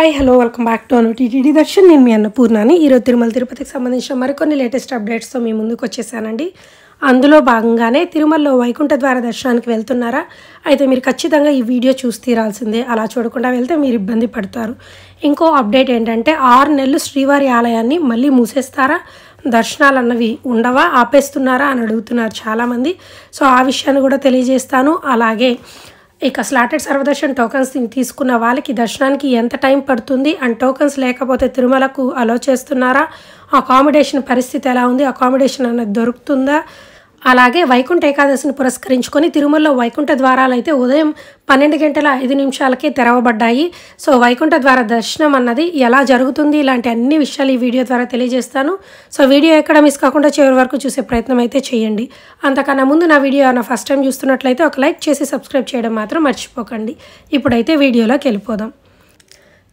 hi hello welcome back to Anu TTD Darshan నేను మీ అన్నపూర్ణాని ఈరోజు తిరుమల తిరుపతికి సంబంధించిన మరికొన్ని లేటెస్ట్ అప్డేట్స్తో మీ ముందుకు వచ్చేసానండి అందులో భాగంగానే తిరుమలలో వైకుంఠ ద్వార దర్శనానికి వెళ్తున్నారా అయితే మీరు ఖచ్చితంగా ఈ వీడియో చూసి తీరాల్సిందే అలా చూడకుండా వెళ్తే మీరు ఇబ్బంది పడతారు ఇంకో అప్డేట్ ఏంటంటే ఆరు నెలలు శ్రీవారి ఆలయాన్ని మళ్ళీ మూసేస్తారా దర్శనాలు అన్నవి ఉండవా ఆపేస్తున్నారా అని అడుగుతున్నారు చాలామంది సో ఆ విషయాన్ని కూడా తెలియజేస్తాను అలాగే ఇక స్లాటెడ్ సర్వదర్శన్ టోకన్స్ తీసుకున్న వాళ్ళకి దర్శనానికి ఎంత టైం పడుతుంది అండ్ టోకన్స్ లేకపోతే తిరుమలకు అలో చేస్తున్నారా అకామిడేషన్ పరిస్థితి ఎలా ఉంది అకామిడేషన్ అనేది దొరుకుతుందా అలాగే వైకుంఠ ఏకాదశిని పురస్కరించుకొని తిరుమలలో వైకుంఠ ద్వారాలు అయితే ఉదయం పన్నెండు గంటల ఐదు నిమిషాలకే తెరవబడ్డాయి సో వైకుంఠ ద్వార దర్శనం అన్నది ఎలా జరుగుతుంది ఇలాంటి అన్ని విషయాలు ఈ వీడియో ద్వారా తెలియజేస్తాను సో వీడియో ఎక్కడ మిస్ కాకుండా చివరి వరకు చూసే ప్రయత్నం అయితే చేయండి అంతకన్నా ముందు నా వీడియో ఏమైనా ఫస్ట్ టైం చూస్తున్నట్లయితే ఒక లైక్ చేసి సబ్స్క్రైబ్ చేయడం మాత్రం మర్చిపోకండి ఇప్పుడైతే వీడియోలోకి వెళ్ళిపోదాం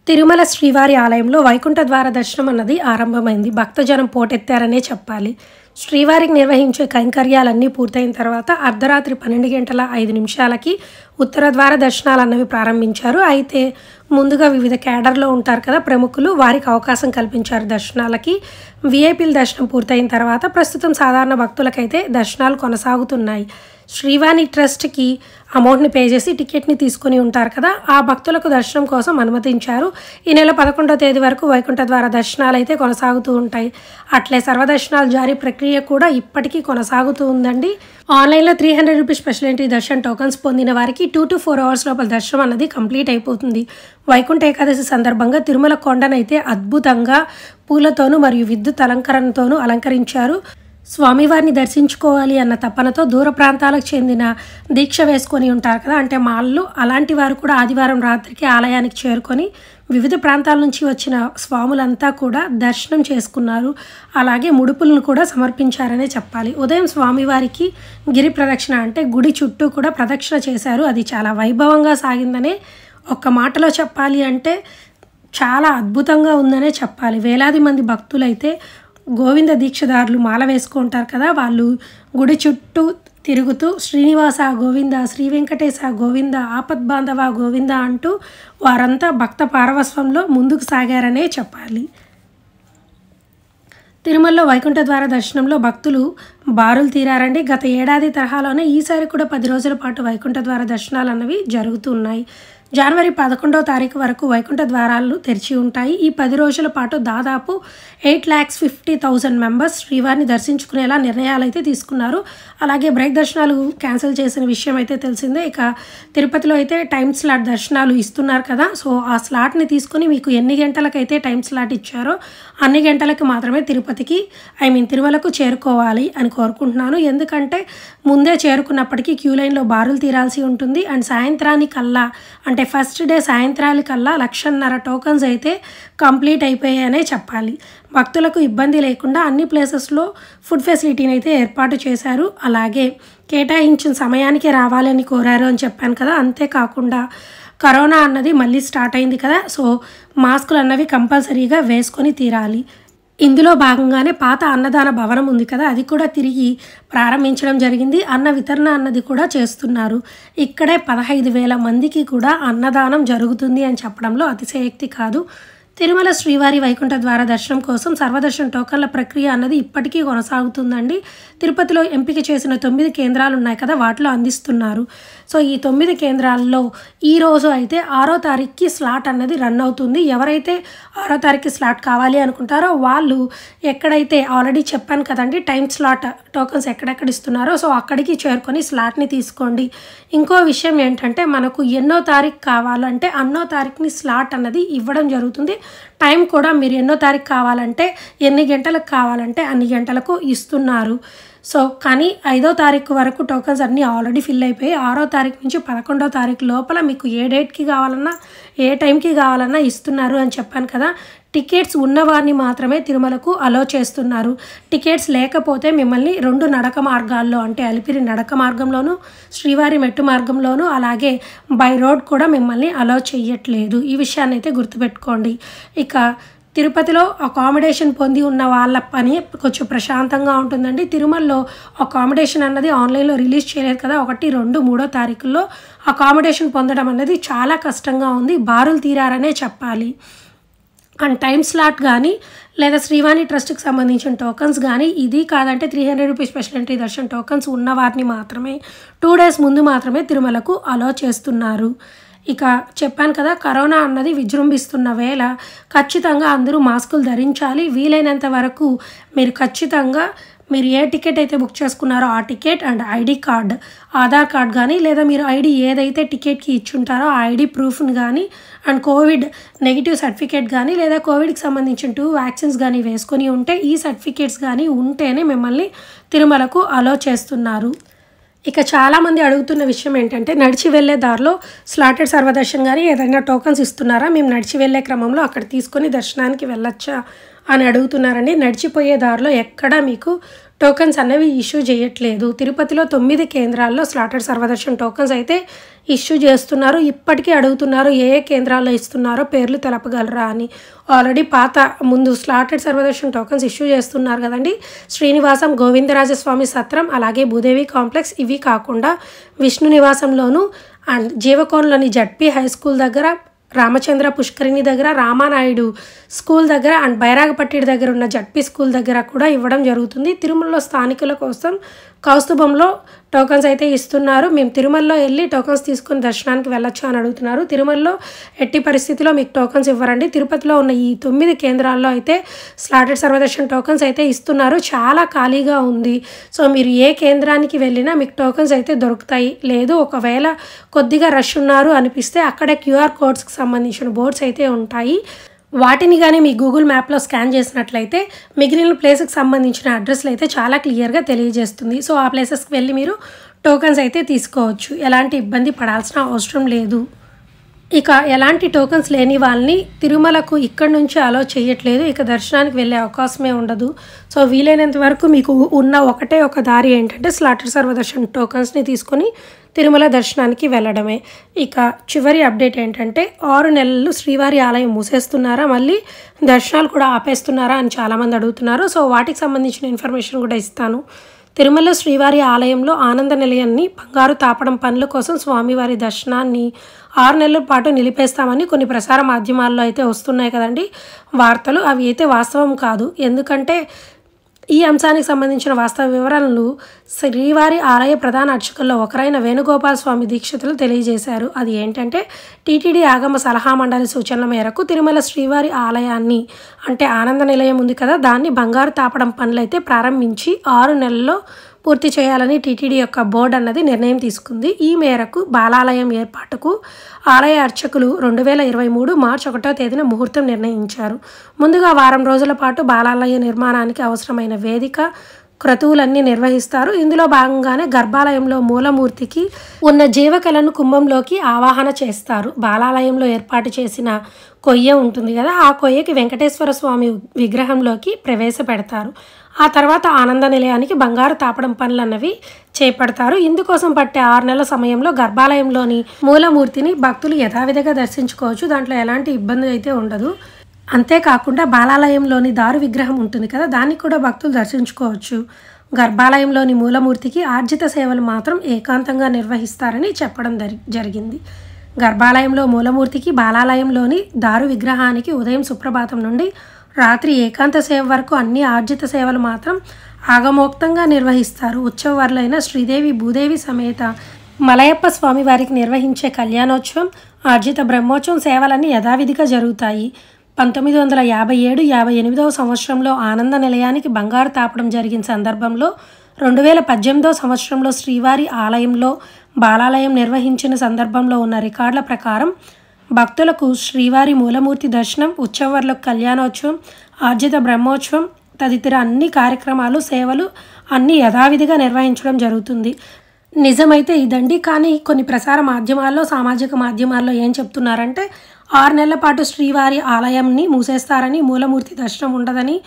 తిరుమల శ్రీవారి ఆలయంలో వైకుంఠ ద్వార దర్శనం అన్నది ఆరంభమైంది భక్తజనం పోటెత్తారనే చెప్పాలి శ్రీవారికి నిర్వహించే కైంకర్యాలన్నీ పూర్తయిన తర్వాత అర్ధరాత్రి పన్నెండు గంటల ఐదు నిమిషాలకి ఉత్తర ద్వార దర్శనాలు అన్నవి ప్రారంభించారు అయితే ముందుగా వివిధ క్యాడర్లో ఉంటారు కదా ప్రముఖులు వారికి అవకాశం కల్పించారు దర్శనాలకి విఐపీల దర్శనం పూర్తయిన తర్వాత ప్రస్తుతం సాధారణ భక్తులకైతే దర్శనాలు కొనసాగుతున్నాయి శ్రీవాణి ట్రస్ట్కి అమౌంట్ని పే చేసి టికెట్ని తీసుకుని ఉంటారు కదా ఆ భక్తులకు దర్శనం కోసం అనుమతించారు ఈ నెల పదకొండో తేదీ వరకు వైకుంఠ ద్వారా దర్శనాలు అయితే కొనసాగుతూ ఉంటాయి అట్లే సర్వదర్శనాలు జారీ ప్రక్రియ కూడా ఇప్పటికీ కొనసాగుతూ ఉందండి ఆన్లైన్లో three hundred rupees special entry darshan tokens పొందిన వారికి టూ టు ఫోర్ అవర్స్ లోపల దర్శనం అన్నది కంప్లీట్ అయిపోతుంది వైకుంఠ ఏకాదశి సందర్భంగా తిరుమల కొండనైతే అద్భుతంగా పూలతోనూ మరియు విద్యుత్ అలంకరణతోనూ అలంకరించారు స్వామివారిని దర్శించుకోవాలి అన్న తపనతో దూర ప్రాంతాలకు చెందిన దీక్ష వేసుకొని ఉంటారు కదా అంటే మాళ్ళు అలాంటి వారు కూడా ఆదివారం రాత్రికి ఆలయానికి చేరుకొని వివిధ ప్రాంతాల నుంచి వచ్చిన స్వాములంతా కూడా దర్శనం చేసుకున్నారు అలాగే ముడుపులను కూడా సమర్పించారనే చెప్పాలి ఉదయం స్వామివారికి గిరి ప్రదక్షిణ అంటే గుడి చుట్టూ కూడా ప్రదక్షిణ చేశారు అది చాలా వైభవంగా సాగిందనే ఒక్క మాటలో చెప్పాలి అంటే చాలా అద్భుతంగా ఉందనే చెప్పాలి వేలాది మంది భక్తులైతే గోవింద దీక్షదారులు మాల వేసుకుంటారు కదా వాళ్ళు గుడి చుట్టూ తిరుగుతూ శ్రీనివాస గోవింద శ్రీ వెంకటేశ గోవింద బాంధవ గోవింద అంటూ వారంతా భక్త పారవస్వంలో ముందుకు సాగారనే చెప్పాలి తిరుమలలో వైకుంఠ దర్శనంలో భక్తులు బారులు తీరారండి గత ఏడాది తరహాలోనే ఈసారి కూడా పది రోజుల పాటు వైకుంఠ ద్వార దర్శనాలు అన్నవి జరుగుతున్నాయి జనవరి పదకొండవ తారీఖు వరకు వైకుంఠ ద్వారాలు తెరిచి ఉంటాయి ఈ పది రోజుల పాటు దాదాపు eight lakhs fifty thousand members శ్రీవారిని దర్శించుకునేలా నిర్ణయాలు అయితే తీసుకున్నారు అలాగే బ్రేక్ దర్శనాలు క్యాన్సిల్ చేసిన విషయం అయితే తెలిసిందే ఇక తిరుపతిలో అయితే టైం స్లాట్ దర్శనాలు ఇస్తున్నారు కదా సో ఆ స్లాట్ని తీసుకుని మీకు ఎన్ని గంటలకైతే టైం స్లాట్ ఇచ్చారో అన్ని గంటలకు మాత్రమే తిరుపతికి ఐ మీన్ తిరుమలకు చేరుకోవాలి అని కోరుకుంటున్నాను ఎందుకంటే ముందే చేరుకున్నప్పటికీ క్యూ లైన్లో బారులు తీరాల్సి ఉంటుంది అండ్ సాయంత్రానికల్లా అంటే ఫస్ట్ డే సాయంత్రానికల్లా లక్షన్నర టోకన్స్ అయితే కంప్లీట్ అయిపోయాయనే చెప్పాలి భక్తులకు ఇబ్బంది లేకుండా అన్ని ప్లేసెస్లో ఫుడ్ ఫెసిలిటీని అయితే ఏర్పాటు చేశారు అలాగే కేటాయించిన సమయానికి రావాలని కోరారు అని చెప్పాను కదా అంతేకాకుండా కరోనా అన్నది మళ్ళీ స్టార్ట్ అయింది కదా సో మాస్కులు అన్నవి కంపల్సరీగా వేసుకొని తీరాలి ఇందులో భాగంగానే పాత అన్నదాన భవనం ఉంది కదా అది కూడా తిరిగి ప్రారంభించడం జరిగింది అన్న వితరణ అన్నది కూడా చేస్తున్నారు ఇక్కడే పదహైదు వేల మందికి కూడా అన్నదానం జరుగుతుంది అని చెప్పడంలో అతిశయక్తి కాదు తిరుమల శ్రీవారి వైకుంఠ ద్వార దర్శనం కోసం సర్వదర్శన టోకన్ల ప్రక్రియ అన్నది ఇప్పటికీ కొనసాగుతుందండి తిరుపతిలో ఎంపిక చేసిన తొమ్మిది కేంద్రాలు ఉన్నాయి కదా వాటిలో అందిస్తున్నారు సో ఈ తొమ్మిది కేంద్రాల్లో ఈరోజు అయితే ఆరో తారీఖుకి స్లాట్ అన్నది రన్ అవుతుంది ఎవరైతే ఆరో తారీఖు స్లాట్ కావాలి అనుకుంటారో వాళ్ళు ఎక్కడైతే ఆల్రెడీ చెప్పాను కదండి టైం స్లాట్ టోకన్స్ ఎక్కడెక్కడ ఇస్తున్నారో సో అక్కడికి చేరుకొని స్లాట్ని తీసుకోండి ఇంకో విషయం ఏంటంటే మనకు ఎన్నో తారీఖు కావాలంటే అన్నో తారీఖుని స్లాట్ అన్నది ఇవ్వడం జరుగుతుంది టైం కూడా మీరు ఎన్నో తారీఖు కావాలంటే ఎన్ని గంటలకు కావాలంటే అన్ని గంటలకు ఇస్తున్నారు సో కానీ ఐదో తారీఖు వరకు టోకన్స్ అన్నీ ఆల్రెడీ ఫిల్ అయిపోయి ఆరో తారీఖు నుంచి పదకొండో తారీఖు లోపల మీకు ఏ డేట్కి కావాలన్నా ఏ టైంకి కావాలన్నా ఇస్తున్నారు అని చెప్పాను కదా టికెట్స్ ఉన్నవారిని మాత్రమే తిరుమలకు అలో చేస్తున్నారు టికెట్స్ లేకపోతే మిమ్మల్ని రెండు నడక మార్గాల్లో అంటే అలిపిరి నడక మార్గంలోనూ శ్రీవారి మెట్టు మార్గంలోనూ అలాగే బై రోడ్ కూడా మిమ్మల్ని అలో చేయట్లేదు ఈ విషయాన్ని అయితే గుర్తుపెట్టుకోండి ఇక తిరుపతిలో అకామిడేషన్ పొంది ఉన్న వాళ్ళ పని కొంచెం ప్రశాంతంగా ఉంటుందండి తిరుమలలో అకామిడేషన్ అన్నది ఆన్లైన్లో రిలీజ్ చేయలేదు కదా ఒకటి రెండు మూడో తారీఖుల్లో అకామిడేషన్ పొందడం అనేది చాలా కష్టంగా ఉంది బారులు తీరారనే చెప్పాలి అండ్ టైం స్లాట్ కానీ లేదా శ్రీవాణి ట్రస్ట్కి సంబంధించిన టోకన్స్ కానీ ఇది కాదంటే three hundred rupees special entry darshan tokens ఉన్న వారిని మాత్రమే టూ డేస్ ముందు మాత్రమే తిరుమలకు అలో చేస్తున్నారు ఇక చెప్పాను కదా కరోనా అన్నది విజృంభిస్తున్న వేళ ఖచ్చితంగా అందరూ మాస్కులు ధరించాలి వీలైనంత వరకు మీరు ఖచ్చితంగా మీరు ఏ టికెట్ అయితే బుక్ చేసుకున్నారో ఆ ticket and ID card Aadhaar card కానీ లేదా మీరు ఐడి ఏదైతే టికెట్కి ఇచ్చుంటారో ఆ ఐడి ప్రూఫ్ని కానీ అండ్ కోవిడ్ నెగిటివ్ సర్టిఫికేట్ కానీ లేదా కోవిడ్కి సంబంధించిన టూ వ్యాక్సిన్స్ కానీ వేసుకొని ఉంటే ఈ సర్టిఫికేట్స్ కానీ ఉంటేనే మిమ్మల్ని తిరుమలకు అలో చేస్తున్నారు ఇక చాలామంది అడుగుతున్న విషయం ఏంటంటే నడిచి వెళ్ళే దారిలో స్లాటెడ్ సర్వదర్శన్ కానీ ఏదైనా టోకన్స్ ఇస్తున్నారా మేము నడిచి వెళ్ళే క్రమంలో అక్కడ తీసుకొని దర్శనానికి వెళ్ళొచ్చా అని అడుగుతున్నారండి నడిచిపోయే దారిలో ఎక్కడా మీకు టోకన్స్ అనేవి ఇష్యూ చేయట్లేదు తిరుపతిలో తొమ్మిది కేంద్రాల్లో స్లాటెడ్ సర్వదర్శన్ టోకన్స్ అయితే ఇష్యూ చేస్తున్నారు ఇప్పటికీ అడుగుతున్నారు ఏ ఏ కేంద్రాల్లో ఇస్తున్నారో పేర్లు తెలపగలరా అని ఆల్రెడీ పాత ముందు స్లాటెడ్ సర్వదర్శన్ టోకన్స్ ఇష్యూ చేస్తున్నారు కదండి శ్రీనివాసం గోవిందరాజస్వామి సత్రం అలాగే భూదేవి కాంప్లెక్స్ ఇవి కాకుండా విష్ణు నివాసంలోను అండ్ జీవకోణలోని జడ్పీ హై స్కూల్ దగ్గర రామచంద్ర పుష్కరిణి దగ్గర రామానాయుడు స్కూల్ దగ్గర అండ్ బైరాగపట్టి దగ్గర ఉన్న జడ్పీ స్కూల్ దగ్గర కూడా ఇవ్వడం జరుగుతుంది తిరుమలలో స్థానికుల కోసం కౌస్తుభంలో టోకన్స్ అయితే ఇస్తున్నారు మేము తిరుమలలో వెళ్ళి టోకన్స్ తీసుకుని దర్శనానికి వెళ్ళొచ్చు అని అడుగుతున్నారు తిరుమలలో ఎట్టి పరిస్థితిలో మీకు టోకన్స్ ఇవ్వరండి తిరుపతిలో ఉన్న ఈ తొమ్మిది కేంద్రాల్లో అయితే స్లాటెడ్ సర్వదర్శన్ టోకన్స్ అయితే ఇస్తున్నారు చాలా ఖాళీగా ఉంది సో మీరు ఏ కేంద్రానికి వెళ్ళినా మీకు టోకన్స్ అయితే దొరుకుతాయి లేదు ఒకవేళ కొద్దిగా రష్ ఉన్నారు అనిపిస్తే అక్కడే క్యూఆర్ కోడ్స్కి సంబంధించిన బోర్డ్స్ అయితే ఉంటాయి వాటిని కానీ మీ గూగుల్ మ్యాప్లో స్కాన్ చేసినట్లయితే మిగిలిన ప్లేస్కి సంబంధించిన అడ్రస్లు అయితే చాలా క్లియర్గా తెలియజేస్తుంది సో ఆ ప్లేసెస్కి వెళ్ళి మీరు టోకన్స్ అయితే తీసుకోవచ్చు ఎలాంటి ఇబ్బంది పడాల్సిన అవసరం లేదు ఇక ఎలాంటి టోకన్స్ లేని వాళ్ళని తిరుమలకు ఇక్కడి నుంచి అలో చేయట్లేదు ఇక దర్శనానికి వెళ్ళే అవకాశమే ఉండదు సో వీలైనంత వరకు మీకు ఉన్న ఒకటే ఒక దారి ఏంటంటే స్లాటర్ సర్వదర్శన్ టోకన్స్ని తీసుకొని తిరుమల దర్శనానికి వెళ్ళడమే ఇక చివరి అప్డేట్ ఏంటంటే ఆరు నెలలు శ్రీవారి ఆలయం మూసేస్తున్నారా మళ్ళీ దర్శనాలు కూడా ఆపేస్తున్నారా అని చాలామంది అడుగుతున్నారు సో వాటికి సంబంధించిన ఇన్ఫర్మేషన్ కూడా ఇస్తాను తిరుమల శ్రీవారి ఆలయంలో ఆనంద నిలయాన్ని బంగారు తాపడం పనుల కోసం స్వామివారి దర్శనాన్ని ఆరు నెలల పాటు నిలిపేస్తామని కొన్ని ప్రసార మాధ్యమాల్లో అయితే వస్తున్నాయి కదండి వార్తలు అవి అయితే వాస్తవం కాదు ఎందుకంటే ఈ అంశానికి సంబంధించిన వాస్తవ వివరాలను శ్రీవారి ఆలయ ప్రధాన అర్చకుల్లో ఒకరైన వేణుగోపాల్ స్వామి దీక్షితులు తెలియజేశారు అది ఏంటంటే టీటీడీ ఆగమ సలహా మండలి సూచనల మేరకు తిరుమల శ్రీవారి ఆలయాన్ని అంటే ఆనంద నిలయం ఉంది కదా దాన్ని బంగారు తాపడం పనులైతే ప్రారంభించి ఆరు నెలల్లో పూర్తి చేయాలని టీటీడీ యొక్క బోర్డు అన్నది నిర్ణయం తీసుకుంది ఈ మేరకు బాలాలయం ఏర్పాటుకు ఆలయ అర్చకులు రెండు వేల ఇరవై మూడు మార్చి ఒకటో తేదీన ముహూర్తం నిర్ణయించారు ముందుగా వారం రోజుల పాటు బాలాలయ నిర్మాణానికి అవసరమైన వేదిక క్రతువులన్నీ నిర్వహిస్తారు ఇందులో భాగంగానే గర్భాలయంలో మూలమూర్తికి ఉన్న జీవకళను కుంభంలోకి ఆవాహన చేస్తారు బాలాలయంలో ఏర్పాటు చేసిన కొయ్య ఉంటుంది కదా ఆ కొయ్యకి వెంకటేశ్వర స్వామి విగ్రహంలోకి ప్రవేశపెడతారు ఆ తర్వాత ఆనంద నిలయానికి బంగారు తాపడం పనులు అన్నవి చేపడతారు ఇందుకోసం పట్టే ఆరు నెలల సమయంలో గర్భాలయంలోని మూలమూర్తిని భక్తులు యథావిధిగా దర్శించుకోవచ్చు దాంట్లో ఎలాంటి ఇబ్బంది అయితే ఉండదు అంతేకాకుండా బాలాలయంలోని దారు విగ్రహం ఉంటుంది కదా దాన్ని కూడా భక్తులు దర్శించుకోవచ్చు గర్భాలయంలోని మూలమూర్తికి ఆర్జిత సేవలు మాత్రం ఏకాంతంగా నిర్వహిస్తారని చెప్పడం జరిగింది గర్భాలయంలో మూలమూర్తికి బాలాలయంలోని దారు విగ్రహానికి ఉదయం సుప్రభాతం నుండి రాత్రి ఏకాంత సేవ వరకు అన్ని ఆర్జిత సేవలు మాత్రం ఆగమోక్తంగా నిర్వహిస్తారు ఉత్సవర్లైన శ్రీదేవి భూదేవి సమేత మలయప్ప స్వామి వారికి నిర్వహించే కళ్యాణోత్సవం ఆర్జిత బ్రహ్మోత్సవం సేవలన్నీ యథావిధిగా జరుగుతాయి పంతొమ్మిది వందల యాభై ఏడు యాభై ఎనిమిదవ సంవత్సరంలో ఆనంద నిలయానికి బంగారు తాపడం జరిగిన సందర్భంలో రెండు వేల పద్దెనిమిదవ సంవత్సరంలో శ్రీవారి ఆలయంలో బాలాలయం నిర్వహించిన సందర్భంలో ఉన్న రికార్డుల ప్రకారం భక్తులకు శ్రీవారి మూలమూర్తి దర్శనం ఉత్సవర్లకు కళ్యాణోత్సవం ఆర్జిత బ్రహ్మోత్సవం తదితర అన్ని కార్యక్రమాలు సేవలు అన్నీ యథావిధిగా నిర్వహించడం జరుగుతుంది నిజమైతే ఇదండి కానీ కొన్ని ప్రసార మాధ్యమాల్లో సామాజిక మాధ్యమాల్లో ఏం చెప్తున్నారంటే ఆరు నెలల పాటు శ్రీవారి ఆలయంని మూసేస్తారని మూలమూర్తి దర్శనం ఉండదని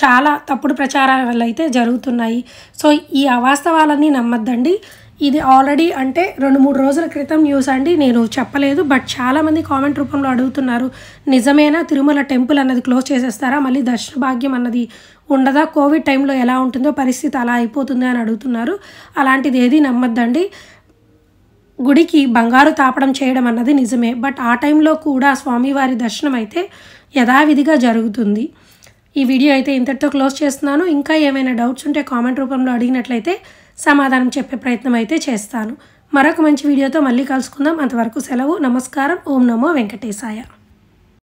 చాలా తప్పుడు ప్రచారాలు అయితే జరుగుతున్నాయి సో ఈ అవాస్తవాలన్నీ నమ్మద్దండి ఇది ఆల్రెడీ అంటే రెండు మూడు రోజుల క్రితం న్యూస్ అండి నేను చెప్పలేదు బట్ చాలామంది కామెంట్ రూపంలో అడుగుతున్నారు నిజమేనా తిరుమల టెంపుల్ అన్నది క్లోజ్ చేసేస్తారా మళ్ళీ దర్శన భాగ్యం అన్నది ఉండదా కోవిడ్ టైంలో ఎలా ఉంటుందో పరిస్థితి అలా అయిపోతుంది అని అడుగుతున్నారు అలాంటిది ఏది నమ్మద్దండి గుడికి బంగారు తాపడం చేయడం అన్నది నిజమే బట్ ఆ టైంలో కూడా స్వామివారి దర్శనం అయితే యథావిధిగా జరుగుతుంది ఈ వీడియో అయితే ఇంతటితో క్లోజ్ చేస్తున్నాను ఇంకా ఏమైనా డౌట్స్ ఉంటే కామెంట్ రూపంలో అడిగినట్లయితే సమాధానం చెప్పే ప్రయత్నం అయితే చేస్తాను మరొక మంచి వీడియోతో మళ్ళీ కలుసుకుందాం అంతవరకు సెలవు నమస్కారం ఓం నమో వెంకటేశాయ